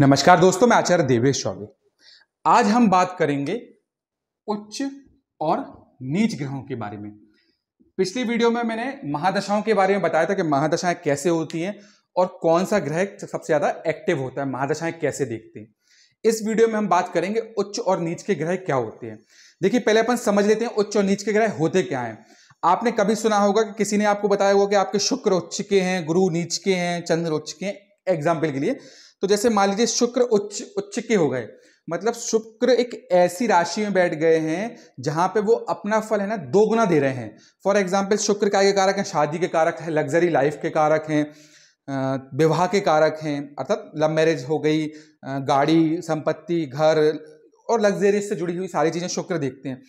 नमस्कार दोस्तों मैं आचार्य देवेश चौबे आज हम बात करेंगे उच्च और नीच ग्रहों के बारे में पिछली वीडियो में मैंने महादशाओं के बारे में बताया था कि महादशाएं कैसे होती हैं और कौन सा ग्रह सबसे ज़्यादा एक्टिव होता है महादशाएं कैसे देखते हैं इस वीडियो में हम बात करेंगे उच्च और नीच के ग्रह क्या होते हैं देखिए पहले अपन समझ लेते हैं उच्च और नीच के ग्रह होते क्या हैं आपने कभी सुना होगा कि किसी ने आपको बताया होगा कि आपके शुक्र उच्च के हैं गुरु नीच के हैं चंद्र उच्च के हैं एग्जाम्पल के लिए तो जैसे मान लीजिए शुक्र उच्च उच्च के हो गए मतलब शुक्र एक ऐसी राशि में बैठ गए हैं जहां पे वो अपना फल है ना दोगुना दे रहे हैं फॉर एग्जाम्पल शुक्र का के कारक हैं शादी के कारक हैं लग्जरी लाइफ के कारक हैं विवाह के कारक हैं अर्थात लव मैरिज हो गई गाड़ी संपत्ति घर और लग्जरी से जुड़ी हुई सारी चीज़ें शुक्र देखते हैं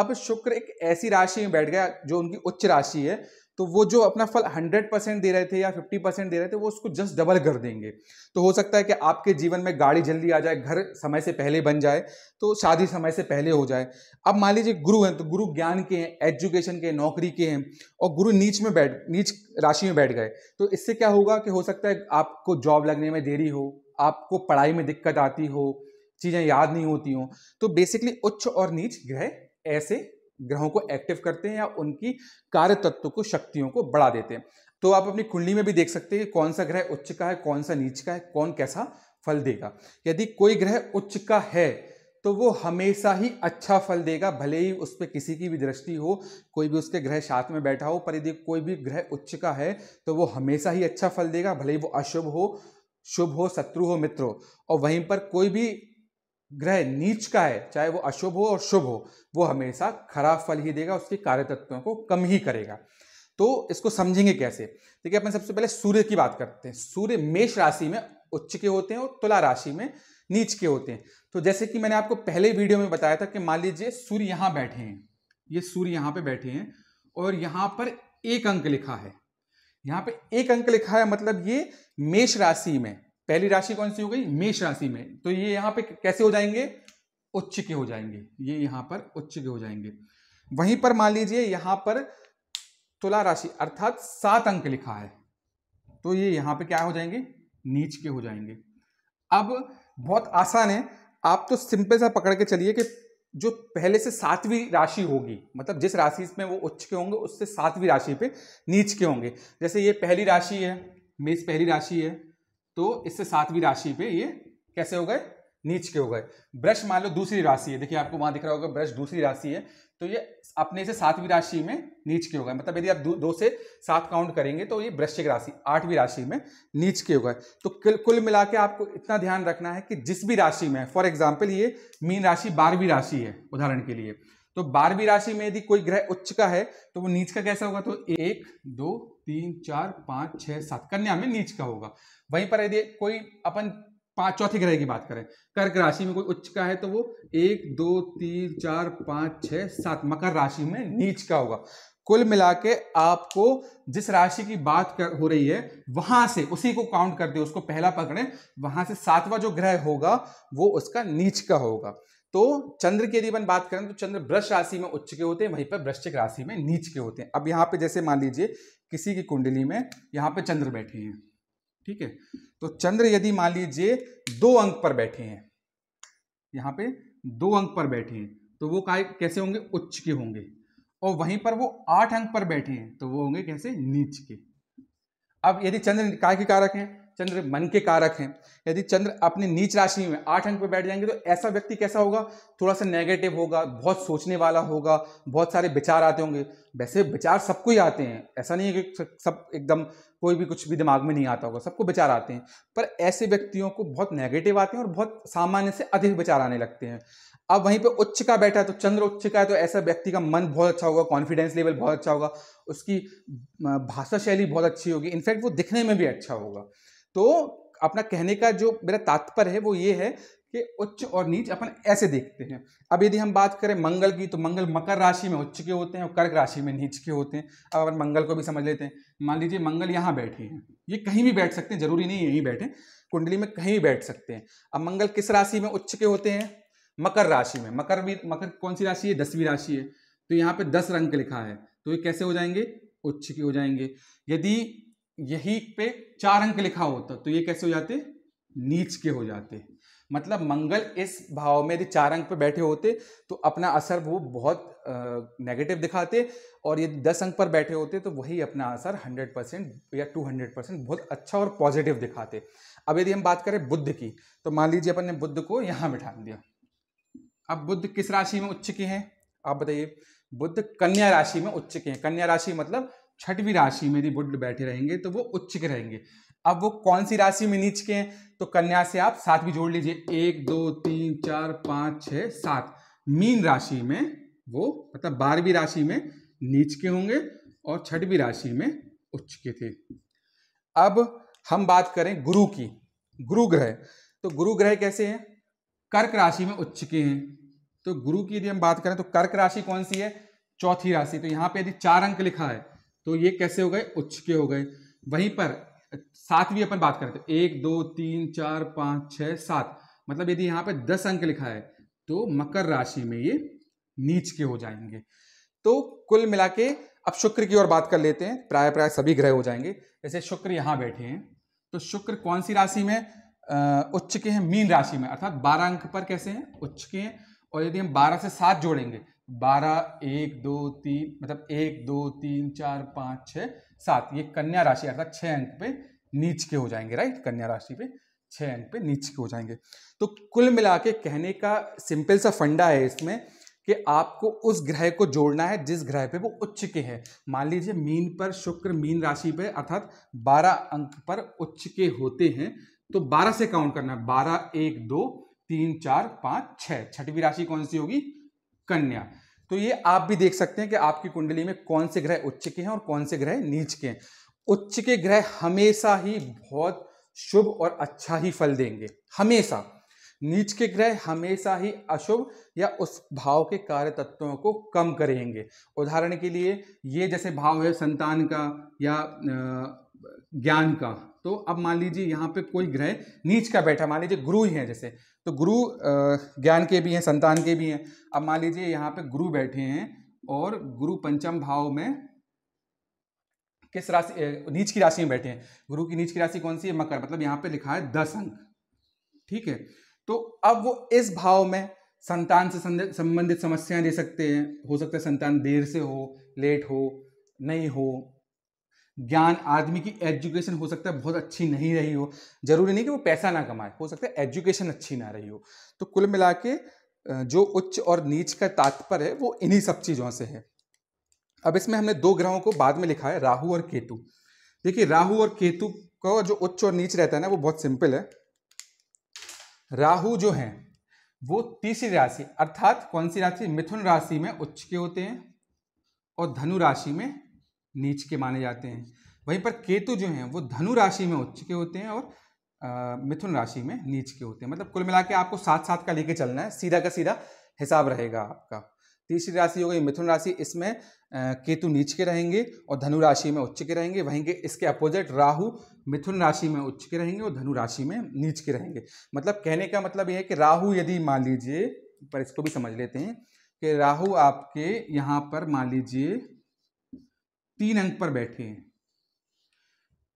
अब शुक्र एक ऐसी राशि में बैठ गया जो उनकी उच्च राशि है तो वो जो अपना फल 100 परसेंट दे रहे थे या 50 परसेंट दे रहे थे वो उसको जस्ट डबल कर देंगे तो हो सकता है कि आपके जीवन में गाड़ी जल्दी आ जाए घर समय से पहले बन जाए तो शादी समय से पहले हो जाए अब मान लीजिए गुरु हैं तो गुरु ज्ञान के हैं एजुकेशन के नौकरी के हैं और गुरु नीच में बैठ नीच राशि में बैठ गए तो इससे क्या होगा कि हो सकता है आपको जॉब लगने में देरी हो आपको पढ़ाई में दिक्कत आती हो चीज़ें याद नहीं होती हों तो बेसिकली उच्च और नीच ग्रह ऐसे ग्रहों को एक्टिव करते हैं या उनकी कार्य तत्व को शक्तियों को बढ़ा देते हैं तो आप अपनी कुंडली में भी देख सकते हैं कि कौन सा ग्रह उच्च का है कौन सा नीच का है कौन कैसा फल देगा यदि कोई ग्रह उच्च का है तो वो हमेशा ही अच्छा फल देगा भले ही उस पर किसी की भी दृष्टि हो कोई भी उसके ग्रह साथ में बैठा हो पर यदि कोई भी ग्रह उच्च का है तो वो हमेशा ही अच्छा फल देगा भले ही वो अशुभ हो शुभ हो शत्रु हो मित्र हो और वहीं पर कोई भी ग्रह नीच का है चाहे वो अशुभ हो और शुभ हो वो हमेशा खराब फल ही देगा उसके कार्य तत्वों को कम ही करेगा तो इसको समझेंगे कैसे देखिए अपन सबसे पहले सूर्य की बात करते हैं सूर्य मेष राशि में उच्च के होते हैं और तुला राशि में नीच के होते हैं तो जैसे कि मैंने आपको पहले वीडियो में बताया था कि मान लीजिए सूर्य यहाँ बैठे हैं ये सूर्य यहाँ पे बैठे हैं और यहाँ पर एक अंक लिखा है यहाँ पे एक अंक लिखा है मतलब ये मेष राशि में पहली राशि कौन सी हो गई मेष राशि में तो ये यहाँ पे कैसे हो जाएंगे उच्च के हो जाएंगे ये यहाँ पर उच्च के हो जाएंगे वहीं पर मान लीजिए यहाँ पर तुला राशि अर्थात सात अंक लिखा है तो ये यहाँ पे क्या हो जाएंगे नीच के हो जाएंगे अब बहुत आसान है आप तो सिंपल सा पकड़ के चलिए कि जो पहले से सातवीं राशि होगी मतलब जिस राशि में वो उच्च के होंगे उससे सातवीं राशि पे नीच के होंगे जैसे ये पहली राशि है मेष पहली राशि है तो इससे सातवीं राशि पे ये कैसे हो गए नीच के हो गए ब्रश मान लो दूसरी राशि है देखिए आपको वहां दिख रहा होगा ब्रश दूसरी राशि है तो ये अपने से सातवीं राशि में नीच के हो गए मतलब यदि आप दो, दो से सात काउंट करेंगे तो ये वृश्चिक राशि आठवीं राशि में नीच के हो गए तो कुल कुल मिला के आपको इतना ध्यान रखना है कि जिस भी राशि में फॉर एग्जाम्पल ये मीन राशि बारहवीं राशि है उदाहरण के लिए तो बारहवीं राशि में यदि कोई ग्रह उच्च का है तो वो नीच का कैसा होगा तो एक दो तीन चार पांच छह सात कन्या में नीच का होगा वहीं पर यदि कोई अपन पांच चौथे ग्रह की बात करें कर्क राशि में कोई उच्च का है तो वो एक दो तीन चार पांच छ सात मकर राशि में नीच का होगा कुल मिला के आपको जिस राशि की बात कर हो रही है वहां से उसी को काउंट करते हो उसको पहला पकड़े वहां से सातवां जो ग्रह होगा वो उसका नीच का होगा तो चंद्र की यदि अपन बात करें तो चंद्र वृक्ष राशि में उच्च के होते हैं वहीं पर वृश्चिक राशि में नीच के होते हैं अब यहाँ पे जैसे मान लीजिए किसी की कुंडली में यहाँ पे चंद्र बैठे हैं ठीक है तो चंद्र यदि मान लीजिए दो अंक पर बैठे हैं यहाँ पे दो अंक पर बैठे हैं तो वो कैसे होंगे उच्च के होंगे और वहीं पर वो आठ अंक पर बैठे हैं तो वो होंगे कैसे नीच के अब यदि चंद्र काय के कारक हैं चंद्र मन के कारक हैं यदि चंद्र अपने नीच राशि में आठ अंक पर बैठ जाएंगे तो ऐसा व्यक्ति कैसा होगा थोड़ा सा नेगेटिव होगा बहुत सोचने वाला होगा बहुत सारे विचार आते होंगे वैसे विचार सबको ही आते हैं ऐसा नहीं है कि सब एकदम कोई भी कुछ भी दिमाग में नहीं आता होगा सबको विचार आते हैं पर ऐसे व्यक्तियों को बहुत नेगेटिव आते हैं और बहुत सामान्य से अधिक विचार आने लगते हैं अब वहीं पे उच्च का बैठा है तो चंद्र उच्च का है तो ऐसा व्यक्ति का मन बहुत अच्छा होगा कॉन्फिडेंस लेवल बहुत अच्छा होगा उसकी भाषा शैली बहुत अच्छी होगी इनफैक्ट वो दिखने में भी अच्छा होगा तो अपना कहने का जो मेरा तात्पर्य है वो ये है कि उच्च और नीच अपन ऐसे देखते हैं अब यदि हम बात करें मंगल की तो मंगल मकर राशि में उच्च के होते हैं और कर्क राशि में नीच के होते हैं अब अपन मंगल को भी समझ लेते हैं मान लीजिए मंगल यहाँ बैठे हैं ये कहीं भी बैठ सकते हैं जरूरी नहीं यहीं बैठे कुंडली में कहीं भी बैठ सकते हैं अब मंगल किस राशि में उच्च के होते हैं मकर राशि में मकर भी मकर कौन सी राशि है दसवीं राशि है तो यहाँ पे दस रंग लिखा है तो ये कैसे हो जाएंगे उच्च के हो जाएंगे यदि यही पे चार अंक लिखा होता तो ये कैसे हो जाते नीच के हो जाते मतलब मंगल इस भाव में यदि चार अंक पे बैठे होते तो अपना असर वो बहुत नेगेटिव दिखाते और यदि दस अंक पर बैठे होते तो वही अपना असर हंड्रेड परसेंट या टू हंड्रेड परसेंट बहुत अच्छा और पॉजिटिव दिखाते अब यदि हम बात करें बुद्ध की तो मान लीजिए अपन ने बुद्ध को यहाँ बिठा दिया अब बुद्ध किस राशि में उच्च के हैं आप बताइए बुद्ध कन्या राशि में उच्च के हैं कन्या राशि मतलब छठवीं राशि में यदि बुद्ध बैठे रहेंगे तो वो उच्च के रहेंगे अब वो कौन सी राशि में नीच के हैं तो कन्या से आप सात भी जोड़ लीजिए एक दो तीन चार पाँच छः सात मीन राशि में वो मतलब बारहवीं राशि में नीच के होंगे और छठवीं राशि में उच्च के थे अब हम बात करें गुरु की गुरु ग्रह तो गुरु ग्रह कैसे हैं कर्क राशि में उच्च के हैं तो गुरु की यदि हम बात करें तो कर्क राशि कौन सी है चौथी राशि तो यहाँ पे यदि चार अंक लिखा है तो ये कैसे हो गए उच्च के हो गए वहीं पर सातवीं अपन बात करते एक दो तीन चार पाँच छः सात मतलब यदि यहाँ पे दस अंक लिखा है तो मकर राशि में ये नीच के हो जाएंगे तो कुल मिला के अब शुक्र की ओर बात कर लेते हैं प्राय प्राय सभी ग्रह हो जाएंगे जैसे शुक्र यहाँ बैठे हैं तो शुक्र कौन सी राशि में उच्च के हैं मीन राशि में अर्थात बारह अंक पर कैसे हैं उच्च के हैं और यदि हम बारह से सात जोड़ेंगे बारह एक दो तीन मतलब एक दो तीन चार पाँच छः सात ये कन्या राशि अर्थात छः अंक पे नीच के हो जाएंगे राइट कन्या राशि पे छः अंक पे नीच के हो जाएंगे तो कुल मिला के कहने का सिंपल सा फंडा है इसमें कि आपको उस ग्रह को जोड़ना है जिस ग्रह पे वो उच्च के है मान लीजिए मीन पर शुक्र मीन राशि पे अर्थात 12 अंक पर उच्च के होते हैं तो 12 से काउंट करना है बारह एक दो तीन चार पाँच छः छठवीं राशि कौन सी होगी कन्या तो ये आप भी देख सकते हैं कि आपकी कुंडली में कौन से ग्रह उच्च के हैं और कौन से ग्रह नीच के हैं उच्च के ग्रह हमेशा ही बहुत शुभ और अच्छा ही फल देंगे हमेशा नीच के ग्रह हमेशा ही अशुभ या उस भाव के कार्य तत्वों को कम करेंगे उदाहरण के लिए ये जैसे भाव है संतान का या ज्ञान का तो अब मान लीजिए यहाँ पे कोई ग्रह नीच का बैठा मान लीजिए गुरु ही है जैसे तो गुरु ज्ञान के भी हैं संतान के भी हैं अब मान लीजिए यहाँ पे गुरु बैठे हैं और गुरु पंचम भाव में किस राशि नीच की राशि में बैठे हैं गुरु की नीच की राशि कौन सी है मकर मतलब यहाँ पे लिखा है दस अंक ठीक है तो अब वो इस भाव में संतान से संबंधित समस्याएं दे सकते हैं हो सकता है संतान देर से हो लेट हो नहीं हो ज्ञान आदमी की एजुकेशन हो सकता है बहुत अच्छी नहीं रही हो जरूरी नहीं कि वो पैसा ना कमाए हो सकता है एजुकेशन अच्छी ना रही हो तो कुल मिला के जो उच्च और नीच का तात्पर्य है वो इन्हीं सब चीज़ों से है अब इसमें हमने दो ग्रहों को बाद में लिखा है राहु और केतु देखिए राहु और केतु का जो उच्च और नीच रहता है ना वो बहुत सिंपल है राहु जो है वो तीसरी राशि अर्थात कौन सी राशि मिथुन राशि में उच्च के होते हैं और धनु राशि में नीच के माने जाते हैं वहीं पर केतु जो हैं वो धनु राशि में उच्च के होते हैं और मिथुन राशि में नीच के होते हैं मतलब कुल मिला के आपको साथ साथ का लेके चलना है सीधा का सीधा हिसाब रहेगा आपका तीसरी राशि हो गई मिथुन राशि इसमें केतु नीच के रहेंगे और धनु राशि में उच्च के रहेंगे वहीं के इसके अपोजिट राहु मिथुन राशि में उच्च के रहेंगे और धनु राशि में नीच के रहेंगे मतलब कहने का मतलब यह है कि राहु यदि मान लीजिए पर इसको भी समझ लेते हैं कि राहु आपके यहाँ पर मान लीजिए तीन अंक पर बैठे हैं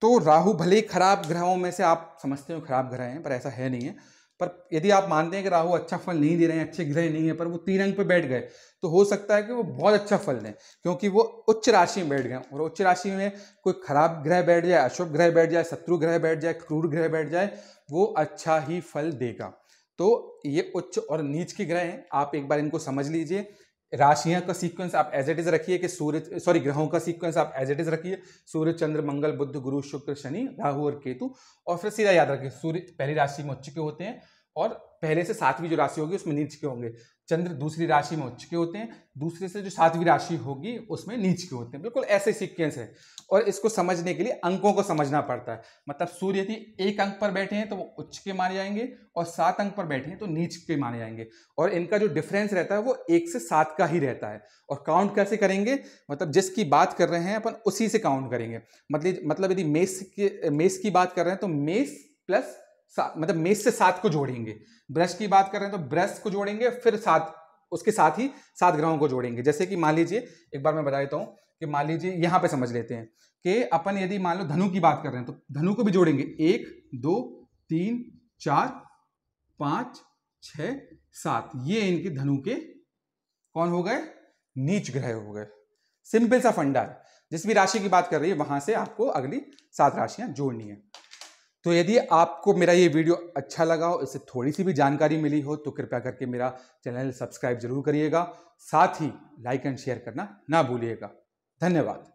तो राहु भले खराब ग्रहों में से आप समझते हो खराब ग्रह हैं पर ऐसा है नहीं है पर यदि आप मानते हैं कि राहु अच्छा फल नहीं दे रहे हैं अच्छे ग्रह नहीं है पर वो तीन अंक पर बैठ गए तो हो सकता है कि वो बहुत अच्छा फल दें क्योंकि वो उच्च राशि में बैठ गए और उच्च राशि में कोई खराब ग्रह बैठ जाए अशुभ ग्रह बैठ जाए शत्रु ग्रह बैठ जाए क्रूर ग्रह बैठ जाए वो अच्छा ही फल देगा तो ये उच्च और नीच के ग्रह हैं आप एक बार इनको समझ लीजिए राशियां का सीक्वेंस आप एज इट इज रखिए कि सूर्य सॉरी ग्रहों का सीक्वेंस आप एज इट इज रखिए सूर्य चंद्र मंगल बुद्ध गुरु शुक्र शनि राहु और केतु और फिर सीधा याद रखिए सूर्य पहली राशि में उच्च के होते हैं और पहले से सातवीं जो राशि होगी उसमें नीच के होंगे चंद्र दूसरी राशि में उच्च के होते हैं दूसरे से जो सातवीं राशि होगी उसमें नीच के होते हैं बिल्कुल ऐसे सीक्वेंस है और इसको समझने के लिए अंकों को समझना पड़ता है मतलब सूर्य यदि एक अंक पर बैठे हैं तो वो उच्च के माने जाएंगे और सात अंक पर बैठे हैं तो नीच के माने जाएंगे और इनका जो डिफरेंस रहता है वो एक से सात का ही रहता है और काउंट कैसे करेंगे मतलब जिसकी बात कर रहे हैं अपन उसी से काउंट करेंगे मतलब मतलब यदि मेष के मेष की बात कर रहे हैं तो मेष प्लस मतलब मेष से सात को जोड़ेंगे ब्रश की बात कर रहे हैं तो ब्रश को जोड़ेंगे फिर सात उसके साथ ही सात ग्रहों को जोड़ेंगे जैसे कि मान लीजिए एक बार मैं बता देता हूँ कि मान लीजिए यहाँ पे समझ लेते हैं कि अपन यदि मान लो धनु की बात कर रहे हैं तो धनु को भी जोड़ेंगे एक दो तीन चार पाँच छ सात ये इनके धनु के कौन हो गए नीच ग्रह हो गए सिंपल सा फंडा है जिस भी राशि की बात कर रही है वहां से आपको अगली सात राशियां जोड़नी है तो यदि आपको मेरा ये वीडियो अच्छा लगा हो इससे थोड़ी सी भी जानकारी मिली हो तो कृपया करके मेरा चैनल सब्सक्राइब जरूर करिएगा साथ ही लाइक एंड शेयर करना ना भूलिएगा धन्यवाद